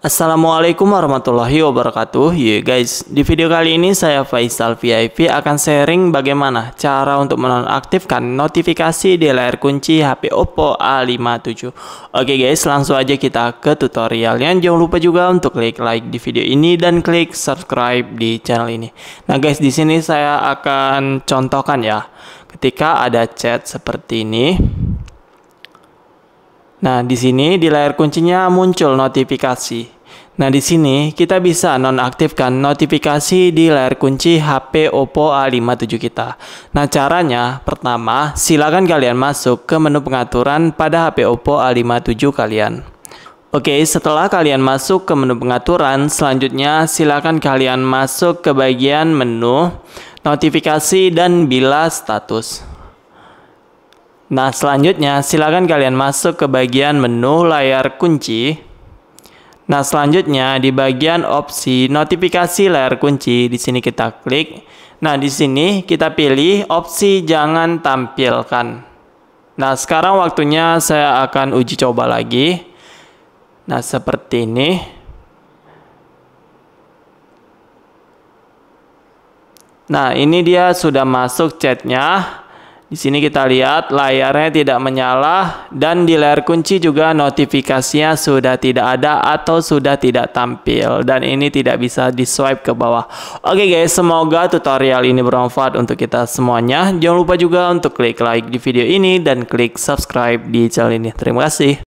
Assalamualaikum warahmatullahi wabarakatuh Ya yeah guys, di video kali ini saya Faisal VIP akan sharing bagaimana cara untuk menonaktifkan notifikasi di layar kunci HP Oppo A57 Oke guys, langsung aja kita ke tutorialnya Jangan lupa juga untuk klik like di video ini dan klik subscribe di channel ini Nah guys, di sini saya akan contohkan ya Ketika ada chat seperti ini Nah, di sini di layar kuncinya muncul notifikasi. Nah, di sini kita bisa nonaktifkan notifikasi di layar kunci HP Oppo A57 kita. Nah, caranya pertama, silakan kalian masuk ke menu pengaturan pada HP Oppo A57 kalian. Oke, setelah kalian masuk ke menu pengaturan, selanjutnya silakan kalian masuk ke bagian menu notifikasi dan bila status. Nah, selanjutnya silakan kalian masuk ke bagian menu layar kunci. Nah, selanjutnya di bagian opsi notifikasi layar kunci, di sini kita klik. Nah, di sini kita pilih opsi jangan tampilkan. Nah, sekarang waktunya saya akan uji coba lagi. Nah, seperti ini. Nah, ini dia sudah masuk chatnya. Di sini kita lihat layarnya tidak menyala dan di layar kunci juga notifikasinya sudah tidak ada atau sudah tidak tampil dan ini tidak bisa di swipe ke bawah. Oke okay guys, semoga tutorial ini bermanfaat untuk kita semuanya. Jangan lupa juga untuk klik like di video ini dan klik subscribe di channel ini. Terima kasih.